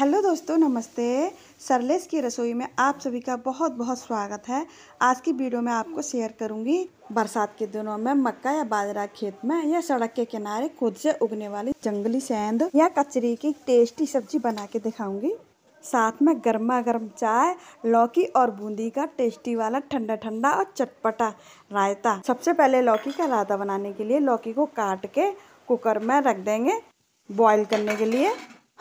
hello दोस्तों नमस्ते सरलेस की रसोई में आप सभी का बहुत बहुत स्वागत है आज की वीडियो में आपको शेयर करूंगी बरसात के दिनों में मक्का या बाजरा खेत में या सड़क के किनारे खुद से उगने वाली जंगली सेंध या कचरी की टेस्टी सब्जी बना के दिखाऊंगी साथ में गर्मा गर्म चाय लौकी और बूंदी का टेस्टी वाला ठंडा ठंडा और चटपटा रायता सबसे पहले लौकी का रायता बनाने के लिए लौकी को काट के कुकर में रख देंगे बॉयल करने के लिए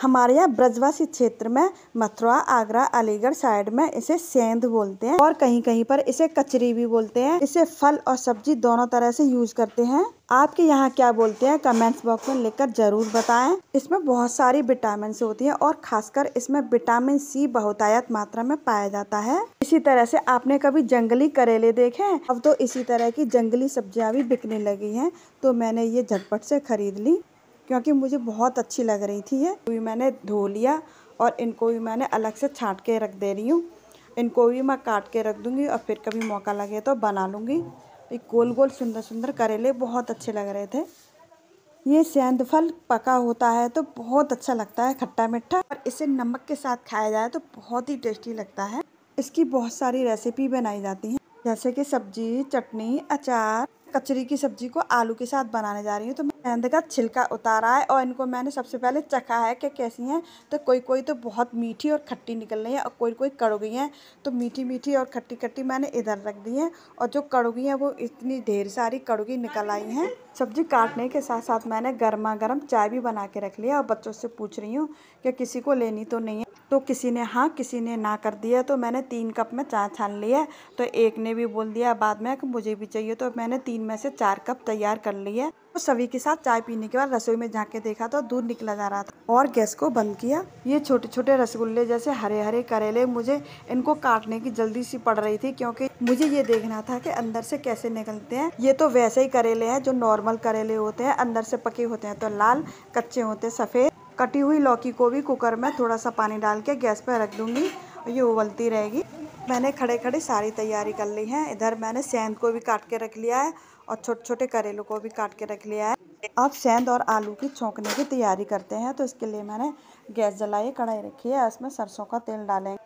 हमारे यहाँ ब्रजवासी क्षेत्र में मथुरा आगरा अलीगढ़ साइड में इसे सेंध बोलते हैं और कहीं कहीं पर इसे कचरी भी बोलते हैं इसे फल और सब्जी दोनों तरह से यूज करते हैं आपके यहाँ क्या बोलते हैं कमेंट्स बॉक्स में लिखकर जरूर बताएं इसमें बहुत सारी विटामिन होती है और खासकर इसमें विटामिन सी बहुतायत मात्रा में पाया जाता है इसी तरह से आपने कभी जंगली करेले देखे हैं अब तो इसी तरह की जंगली सब्जियां भी बिकने लगी हैं तो मैंने ये झटपट से खरीद ली क्योंकि मुझे बहुत अच्छी लग रही थी ये भी मैंने धो लिया और इनको भी मैंने अलग से छाँट के रख दे रही हूँ इनको भी मैं काट के रख दूँगी और फिर कभी मौका लगे तो बना लूँगी एक गोल गोल सुंदर सुंदर करेले बहुत अच्छे लग रहे थे ये सेंध फल पका होता है तो बहुत अच्छा लगता है खट्टा मीठा और इसे नमक के साथ खाया जाए तो बहुत ही टेस्टी लगता है इसकी बहुत सारी रेसिपी बनाई जाती हैं जैसे कि सब्जी चटनी अचार कचरी की सब्जी को आलू के साथ बनाने जा रही हूँ तो मैंने का छिलका उतारा है और इनको मैंने सबसे पहले चखा है कि कैसी हैं तो कोई कोई तो बहुत मीठी और खट्टी निकल रही है और कोई कोई कड़ोगी हैं तो मीठी मीठी और खट्टी खट्टी मैंने इधर रख दी है और जो कड़ोगी हैं वो इतनी ढेर सारी कड़ोगी निकल आई हैं सब्जी काटने के साथ साथ मैंने गर्मा गर्म चाय भी बना के रख लिया और बच्चों से पूछ रही हूँ कि किसी को लेनी तो नहीं है तो किसी ने हाँ किसी ने ना कर दिया तो मैंने तीन कप में चाय छान लिया तो एक ने भी बोल दिया बाद में कि मुझे भी चाहिए तो मैंने तीन में से चार कप तैयार कर लिए तो सभी के साथ चाय पीने के बाद रसोई में झाँके देखा तो दूध निकला जा रहा था और गैस को बंद किया ये छोटे छोटे रसगुल्ले जैसे हरे हरे करेले मुझे इनको काटने की जल्दी सी पड़ रही थी क्योंकि मुझे ये देखना था कि अंदर से कैसे निकलते हैं ये तो वैसे ही करेले हैं जो नॉर्मल करेले होते हैं अंदर से पके होते हैं तो लाल कच्चे होते हैं सफ़ेद कटी हुई लौकी को भी कुकर में थोड़ा सा पानी डाल के गैस पर रख दूँगी ये उबलती रहेगी मैंने खड़े खड़े सारी तैयारी कर ली है इधर मैंने सेंध को भी काट के रख लिया है और छोटे छोटे करेलों को भी काट के रख लिया है अब सेंध और आलू की छोंकने की तैयारी करते हैं तो इसके लिए मैंने गैस जलाई कढ़ाई रखी है इसमें सरसों का तेल डालेंगे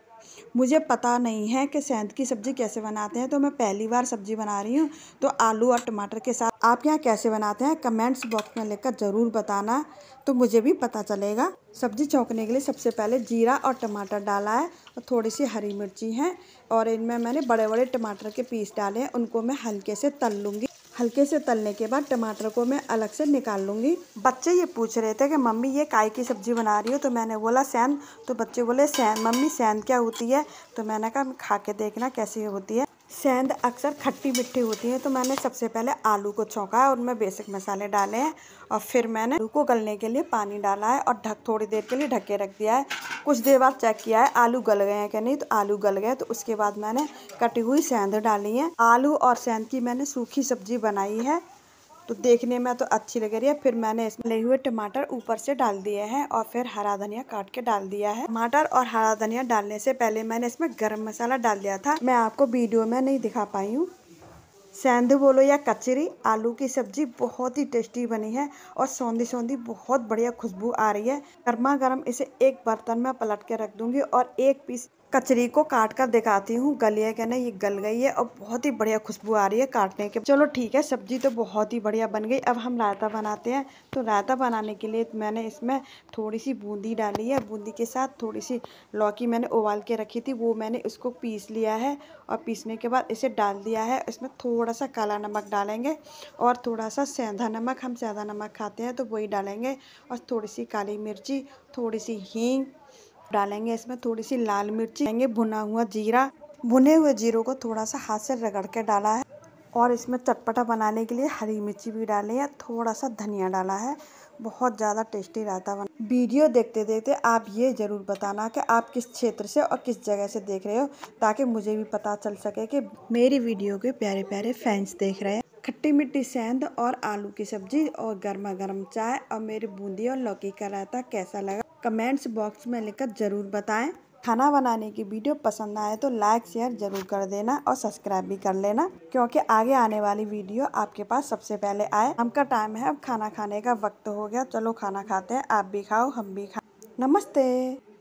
मुझे पता नहीं है कि सेंध की सब्ज़ी कैसे बनाते हैं तो मैं पहली बार सब्ज़ी बना रही हूँ तो आलू और टमाटर के साथ आप यहाँ कैसे बनाते हैं कमेंट्स बॉक्स में लेकर ज़रूर बताना तो मुझे भी पता चलेगा सब्ज़ी चौंकने के लिए सबसे पहले जीरा और टमाटर डाला है और थोड़ी सी हरी मिर्ची है और इनमें मैंने बड़े बड़े टमाटर के पीस डाले हैं उनको मैं हल्के से तल लूँगी हल्के से तलने के बाद टमाटर को मैं अलग से निकाल लूँगी बच्चे ये पूछ रहे थे कि मम्मी ये काय की सब्ज़ी बना रही हो तो मैंने बोला सैन तो बच्चे बोले सैन मम्मी सैन क्या होती है तो मैंने कहा खा के देखना कैसी होती है सेंध अक्सर खट्टी मिट्टी होती है तो मैंने सबसे पहले आलू को चौंका है और उनमें बेसिक मसाले डाले हैं और फिर मैंने आलू को गलने के लिए पानी डाला है और ढक थोड़ी देर के लिए ढक के रख दिया है कुछ देर बाद चेक किया है आलू गल गए हैं कि नहीं तो आलू गल गए तो उसके बाद मैंने कटी हुई सेंध डाली है आलू और सेंध की मैंने सूखी सब्जी बनाई है तो देखने में तो अच्छी लग रही है फिर मैंने इसमें ले हुए टमाटर ऊपर से डाल दिए हैं और फिर हरा धनिया काट के डाल दिया है टमाटर और हरा धनिया डालने से पहले मैंने इसमें गर्म मसाला डाल दिया था मैं आपको वीडियो में नहीं दिखा पाई हूँ सेंध बोलो या कचरी आलू की सब्जी बहुत ही टेस्टी बनी है और सौंधी सौंधी बहुत बढ़िया खुशबू आ रही है गर्मा गर्म इसे एक बर्तन में पलट के रख दूंगी और एक पीस कचरी को काट कर दिखाती हूँ गली है क्या ना ये गल गई है और बहुत ही बढ़िया खुशबू आ रही है काटने के चलो ठीक है सब्जी तो बहुत ही बढ़िया बन गई अब हम रायता बनाते हैं तो रायता बनाने के लिए मैंने इसमें थोड़ी सी बूंदी डाली है बूंदी के साथ थोड़ी सी लौकी मैंने उबाल के रखी थी वो मैंने इसको पीस लिया है और पीसने के बाद इसे डाल दिया है इसमें थोड़ा सा काला नमक डालेंगे और थोड़ा सा सेंधा नमक हम सेंधा नमक खाते हैं तो वही डालेंगे और थोड़ी सी काली मिर्ची थोड़ी सी हींग डालेंगे इसमें थोड़ी सी लाल मिर्ची डालेंगे भुना हुआ जीरा भुने हुए जीरो को थोड़ा सा हाथ से रगड़ के डाला है और इसमें चटपटा बनाने के लिए हरी मिर्ची भी डाले या थोड़ा सा धनिया डाला है बहुत ज़्यादा टेस्टी रहता है वीडियो देखते देखते आप ये ज़रूर बताना कि आप किस क्षेत्र से और किस जगह से देख रहे हो ताकि मुझे भी पता चल सके कि मेरी वीडियो के प्यारे प्यारे फैंस देख रहे हैं खट्टी मिट्टी सेंध और आलू की सब्जी और गर्मा गर्म चाय और मेरी बूंदी और लौकी का रायता कैसा लगा कमेंट्स बॉक्स में लिखकर ज़रूर बताएं खाना बनाने की वीडियो पसंद आए तो लाइक शेयर ज़रूर कर देना और सब्सक्राइब भी कर लेना क्योंकि आगे आने वाली वीडियो आपके पास सबसे पहले आए हम का टाइम है अब खाना खाने का वक्त हो गया चलो खाना खाते हैं आप भी खाओ हम भी खाओ नमस्ते